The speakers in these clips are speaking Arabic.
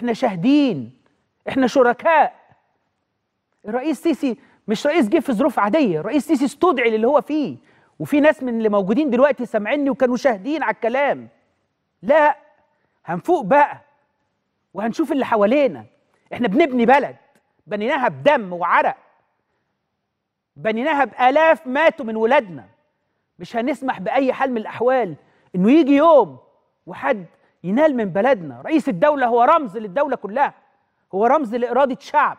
احنا شاهدين احنا شركاء الرئيس سيسي مش رئيس جه في ظروف عاديه الرئيس سيسي استدعي للي هو فيه وفي ناس من اللي موجودين دلوقتي سامعيني وكانوا شاهدين على الكلام لا هنفوق بقى وهنشوف اللي حوالينا احنا بنبني بلد بنيناها بدم وعرق بنيناها بالاف ماتوا من ولادنا مش هنسمح باي حال من الاحوال انه يجي يوم وحد ينال من بلدنا رئيس الدولة هو رمز للدولة كلها هو رمز لإرادة شعب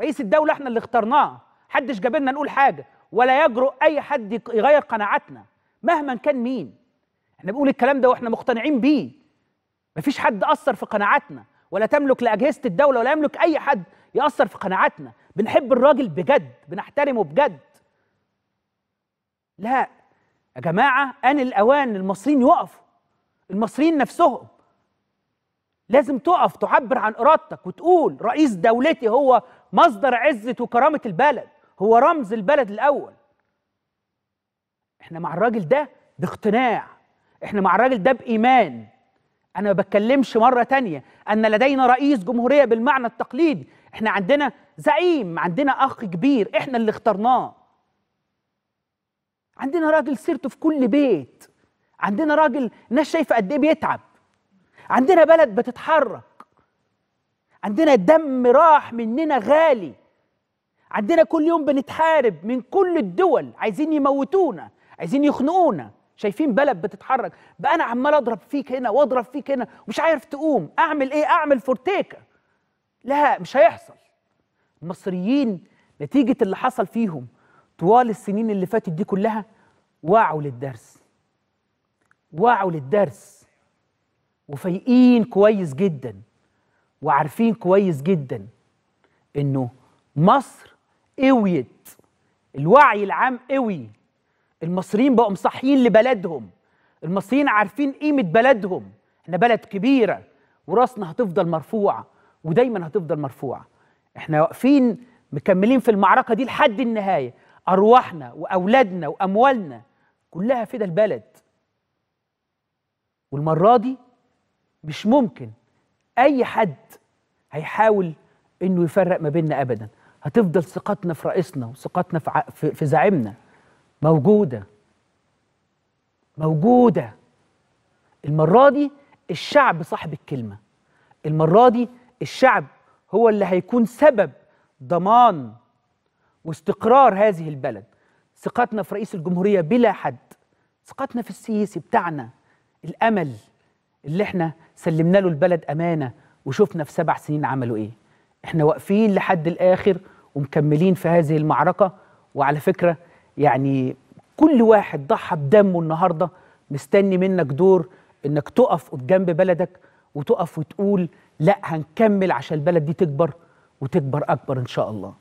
رئيس الدولة احنا اللي اخترناه حدش جابلنا نقول حاجة ولا يجرؤ أي حد يغير قناعاتنا مهما كان مين احنا بنقول الكلام ده واحنا مقتنعين بيه مفيش حد أثر في قناعاتنا ولا تملك لأجهزة الدولة ولا يملك أي حد يأثر في قناعاتنا بنحب الراجل بجد بنحترمه بجد لا يا جماعة آن الأوان المصريين يقفوا المصريين نفسهم لازم تقف تعبر عن ارادتك وتقول رئيس دولتي هو مصدر عزه وكرامه البلد هو رمز البلد الاول احنا مع الراجل ده باقتناع احنا مع الراجل ده بايمان انا ما بتكلمش مره تانية ان لدينا رئيس جمهوريه بالمعنى التقليدي احنا عندنا زعيم عندنا اخ كبير احنا اللي اخترناه عندنا راجل سيرته في كل بيت عندنا راجل ناس شايفه قد ايه بيتعب عندنا بلد بتتحرك عندنا دم راح مننا غالي عندنا كل يوم بنتحارب من كل الدول عايزين يموتونا عايزين يخنقونا شايفين بلد بتتحرك بقى انا عمال اضرب فيك هنا واضرب فيك هنا ومش عارف تقوم اعمل ايه اعمل فورتيكا لا مش هيحصل المصريين نتيجه اللي حصل فيهم طوال السنين اللي فاتت دي كلها وعوا للدرس واعوا للدرس وفايقين كويس جدا وعارفين كويس جدا انه مصر قويت الوعي العام قوي المصريين بقوا مصحيين لبلدهم المصريين عارفين قيمه بلدهم احنا بلد كبيره وراسنا هتفضل مرفوعه ودايما هتفضل مرفوعه احنا واقفين مكملين في المعركه دي لحد النهايه ارواحنا واولادنا واموالنا كلها فدا البلد والمرة دي مش ممكن أي حد هيحاول إنه يفرق ما بيننا أبدا هتفضل ثقتنا في رئيسنا وثقتنا في, في, في زعيمنا موجودة موجودة المرة دي الشعب صاحب الكلمة المرة دي الشعب هو اللي هيكون سبب ضمان واستقرار هذه البلد ثقتنا في رئيس الجمهورية بلا حد ثقتنا في السيسي بتاعنا الامل اللي احنا سلمنا له البلد امانه وشفنا في سبع سنين عملوا ايه احنا واقفين لحد الاخر ومكملين في هذه المعركه وعلى فكره يعني كل واحد ضحى بدمه النهارده مستني منك دور انك تقف جنب بلدك وتقف وتقول لا هنكمل عشان البلد دي تكبر وتكبر اكبر ان شاء الله